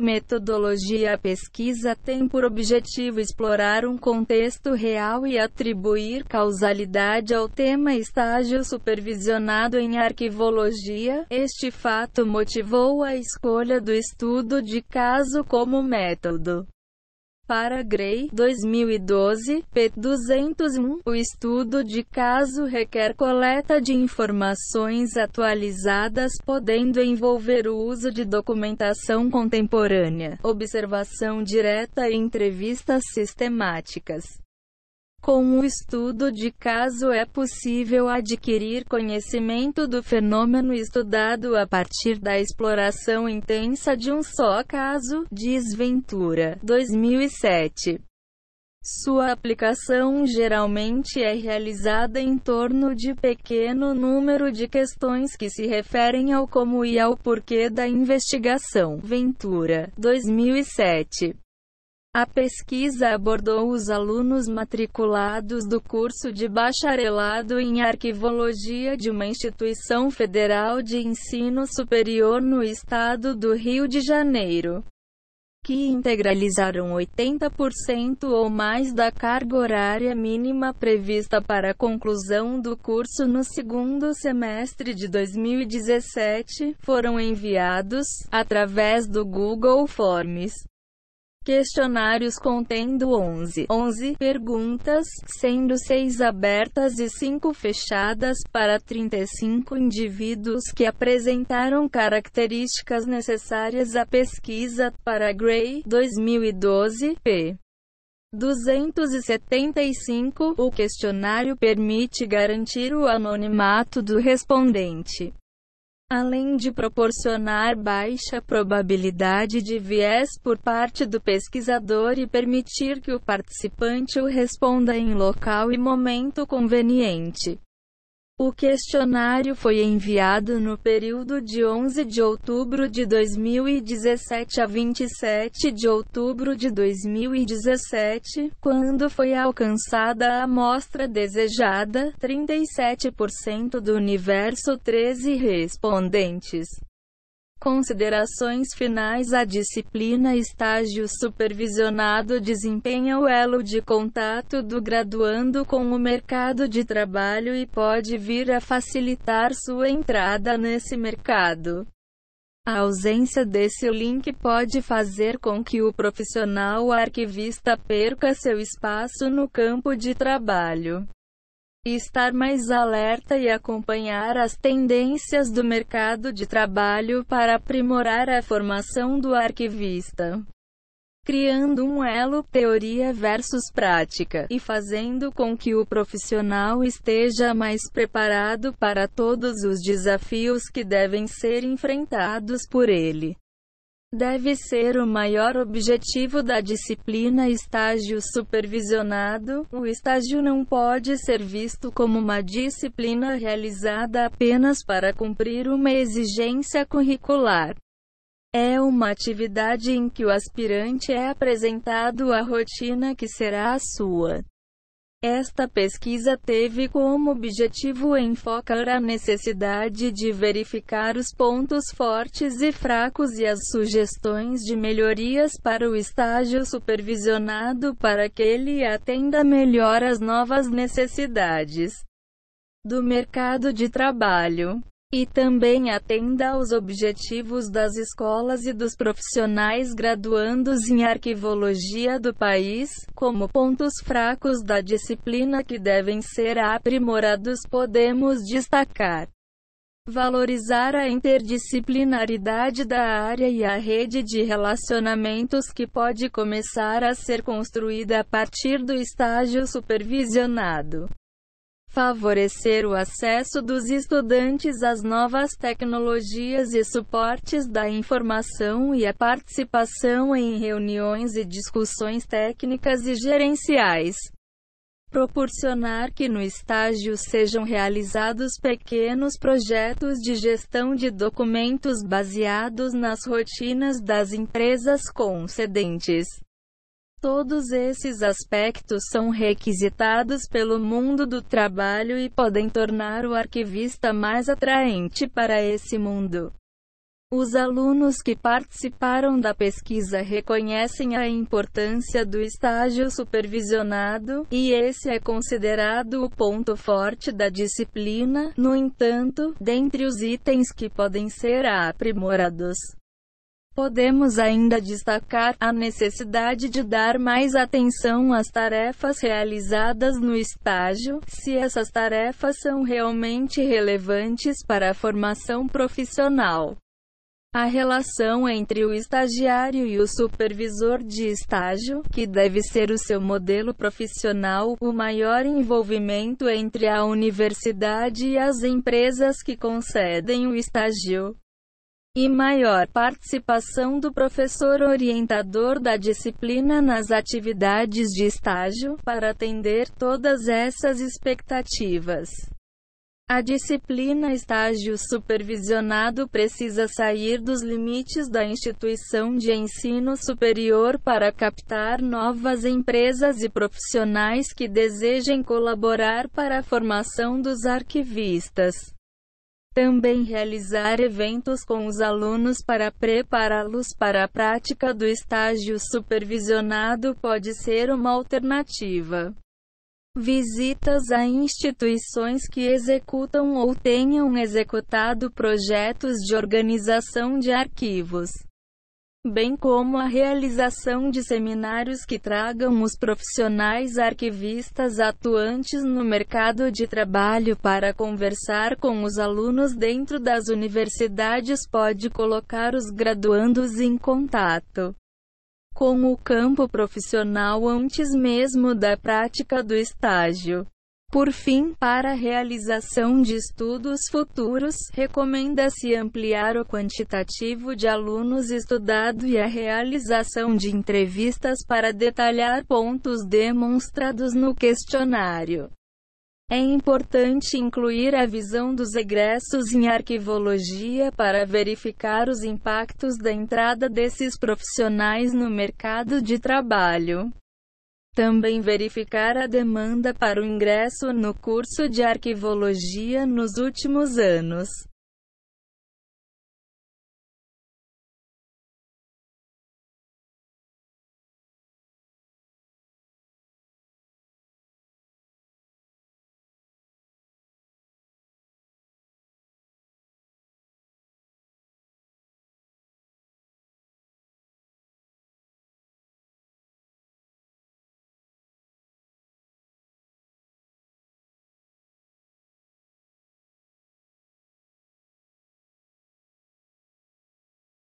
Metodologia A pesquisa tem por objetivo explorar um contexto real e atribuir causalidade ao tema estágio supervisionado em arquivologia. Este fato motivou a escolha do estudo de caso como método. Para Gray, 2012, p. 201, o estudo de caso requer coleta de informações atualizadas podendo envolver o uso de documentação contemporânea, observação direta e entrevistas sistemáticas. Com o estudo de caso é possível adquirir conhecimento do fenômeno estudado a partir da exploração intensa de um só caso, diz Ventura, 2007. Sua aplicação geralmente é realizada em torno de pequeno número de questões que se referem ao como e ao porquê da investigação. Ventura, 2007. A pesquisa abordou os alunos matriculados do curso de bacharelado em arquivologia de uma instituição federal de ensino superior no estado do Rio de Janeiro, que integralizaram 80% ou mais da carga horária mínima prevista para a conclusão do curso no segundo semestre de 2017, foram enviados através do Google Forms Questionários contendo 11, 11 perguntas, sendo 6 abertas e 5 fechadas para 35 indivíduos que apresentaram características necessárias à pesquisa para Gray 2012, p. 275. O questionário permite garantir o anonimato do respondente além de proporcionar baixa probabilidade de viés por parte do pesquisador e permitir que o participante o responda em local e momento conveniente. O questionário foi enviado no período de 11 de outubro de 2017 a 27 de outubro de 2017, quando foi alcançada a amostra desejada, 37% do universo 13 respondentes. Considerações finais A disciplina estágio supervisionado desempenha o elo de contato do graduando com o mercado de trabalho e pode vir a facilitar sua entrada nesse mercado. A ausência desse link pode fazer com que o profissional arquivista perca seu espaço no campo de trabalho estar mais alerta e acompanhar as tendências do mercado de trabalho para aprimorar a formação do arquivista. Criando um elo teoria versus prática e fazendo com que o profissional esteja mais preparado para todos os desafios que devem ser enfrentados por ele. Deve ser o maior objetivo da disciplina estágio supervisionado. O estágio não pode ser visto como uma disciplina realizada apenas para cumprir uma exigência curricular. É uma atividade em que o aspirante é apresentado à rotina que será a sua. Esta pesquisa teve como objetivo enfocar a necessidade de verificar os pontos fortes e fracos e as sugestões de melhorias para o estágio supervisionado para que ele atenda melhor as novas necessidades do mercado de trabalho e também atenda aos objetivos das escolas e dos profissionais graduandos em arquivologia do país, como pontos fracos da disciplina que devem ser aprimorados, podemos destacar. Valorizar a interdisciplinaridade da área e a rede de relacionamentos que pode começar a ser construída a partir do estágio supervisionado favorecer o acesso dos estudantes às novas tecnologias e suportes da informação e a participação em reuniões e discussões técnicas e gerenciais. Proporcionar que no estágio sejam realizados pequenos projetos de gestão de documentos baseados nas rotinas das empresas concedentes Todos esses aspectos são requisitados pelo mundo do trabalho e podem tornar o arquivista mais atraente para esse mundo. Os alunos que participaram da pesquisa reconhecem a importância do estágio supervisionado, e esse é considerado o ponto forte da disciplina. No entanto, dentre os itens que podem ser aprimorados, Podemos ainda destacar a necessidade de dar mais atenção às tarefas realizadas no estágio, se essas tarefas são realmente relevantes para a formação profissional. A relação entre o estagiário e o supervisor de estágio, que deve ser o seu modelo profissional, o maior envolvimento entre a universidade e as empresas que concedem o estágio e maior participação do professor orientador da disciplina nas atividades de estágio, para atender todas essas expectativas. A disciplina estágio supervisionado precisa sair dos limites da instituição de ensino superior para captar novas empresas e profissionais que desejem colaborar para a formação dos arquivistas. Também realizar eventos com os alunos para prepará-los para a prática do estágio supervisionado pode ser uma alternativa. Visitas a instituições que executam ou tenham executado projetos de organização de arquivos bem como a realização de seminários que tragam os profissionais arquivistas atuantes no mercado de trabalho para conversar com os alunos dentro das universidades pode colocar os graduandos em contato com o campo profissional antes mesmo da prática do estágio. Por fim, para a realização de estudos futuros, recomenda-se ampliar o quantitativo de alunos estudado e a realização de entrevistas para detalhar pontos demonstrados no questionário. É importante incluir a visão dos egressos em arquivologia para verificar os impactos da entrada desses profissionais no mercado de trabalho. Também verificar a demanda para o ingresso no curso de arquivologia nos últimos anos.